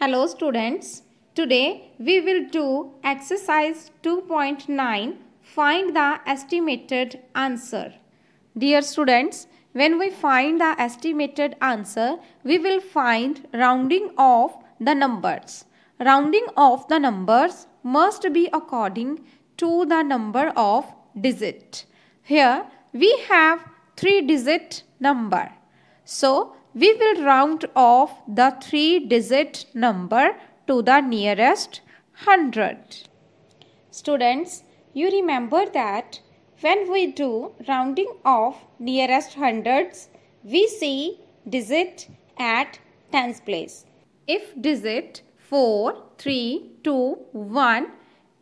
Hello students, today we will do exercise 2.9 find the estimated answer. Dear students, when we find the estimated answer, we will find rounding of the numbers. Rounding of the numbers must be according to the number of digit. Here we have three digit number. So we will round off the three-digit number to the nearest hundred. Students, you remember that when we do rounding off nearest hundreds, we see digit at tens place. If digit 4, 3, 2, 1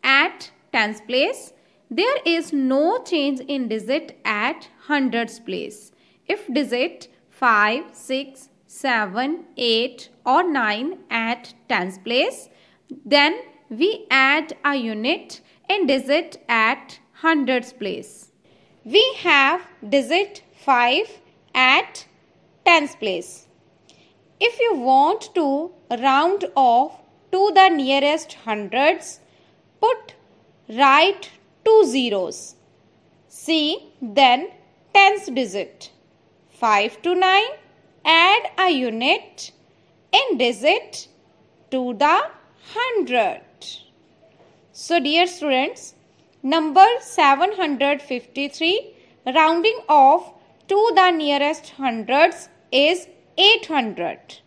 at tens place, there is no change in digit at hundreds place. If digit 5, 6, 7, 8 or 9 at tens place. Then we add a unit and digit at hundreds place. We have digit 5 at tens place. If you want to round off to the nearest hundreds, put right two zeros. See then tens digit. 5 to 9, add a unit in digit to the 100. So dear students, number 753 rounding off to the nearest hundreds is 800.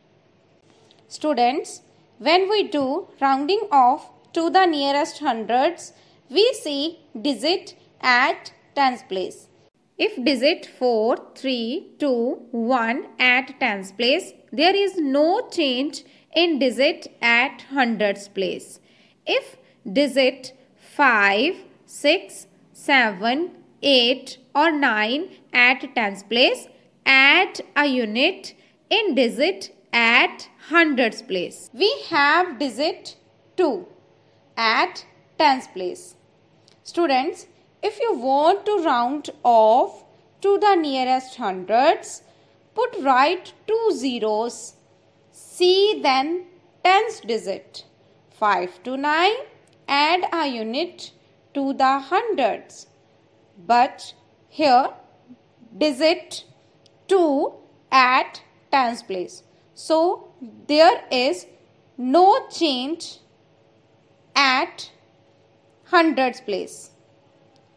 Students, when we do rounding off to the nearest hundreds, we see digit at tens place. If digit 4, 3, 2, 1 at tens place, there is no change in digit at hundreds place. If digit 5, 6, 7, 8 or 9 at tens place, add a unit in digit at hundreds place. We have digit 2 at tens place. Students, if you want to round off to the nearest hundreds, put right two zeros. See then tens digit. 5 to 9, add a unit to the hundreds. But here digit 2 at tens place. So there is no change at hundreds place.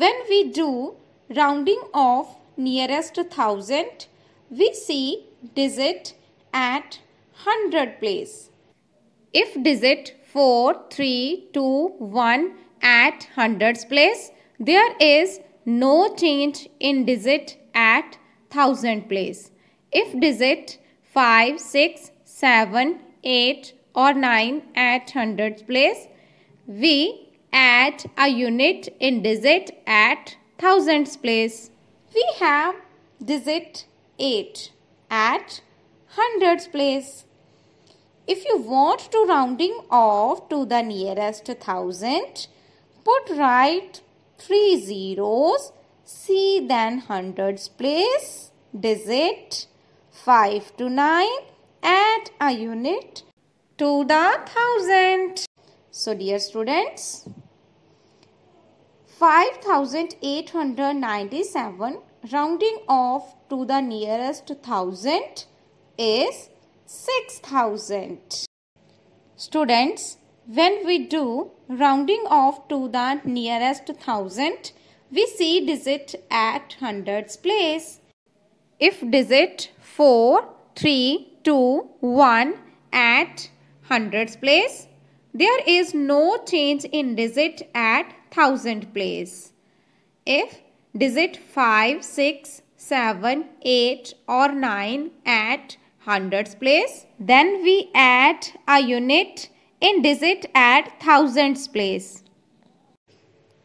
When we do rounding off nearest thousand, we see digit at hundred place. If digit 4, 3, 2, 1 at hundreds place, there is no change in digit at thousand place. If digit 5, 6, 7, 8 or 9 at hundreds place, we at a unit in digit at thousands place. We have digit 8 at hundreds place. If you want to rounding off to the nearest thousand, put right three zeros, See then hundreds place, digit 5 to 9 Add a unit to the thousand. So dear students, 5897 rounding off to the nearest thousand is 6000. Students, when we do rounding off to the nearest thousand, we see digit at hundreds place. If digit 4, 3, 2, 1 at hundreds place, there is no change in digit at thousand place. If digit 5, 6, 7, 8 or 9 at hundreds place, then we add a unit in digit at thousands place.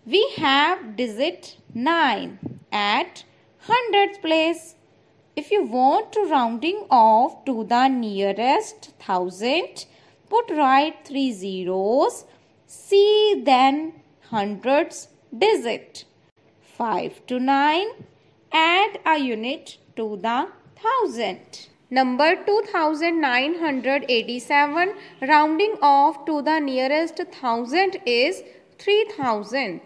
We have digit 9 at hundreds place. If you want to rounding off to the nearest thousand, put right three zeros. See then hundreds digit. 5 to 9 add a unit to the thousand. Number 2987 rounding off to the nearest thousand is 3000.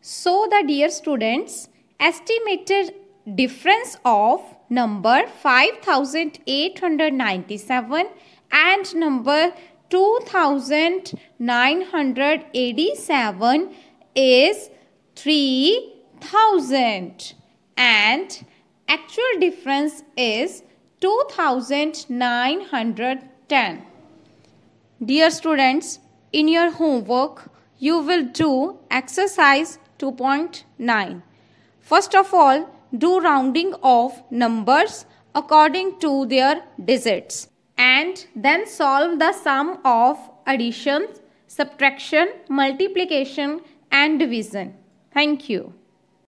So the dear students estimated difference of number 5897 and number 2987 is 3000 and actual difference is 2910. Dear students, in your homework, you will do exercise 2.9. First of all, do rounding of numbers according to their digits and then solve the sum of addition, subtraction, multiplication and division. Thank you.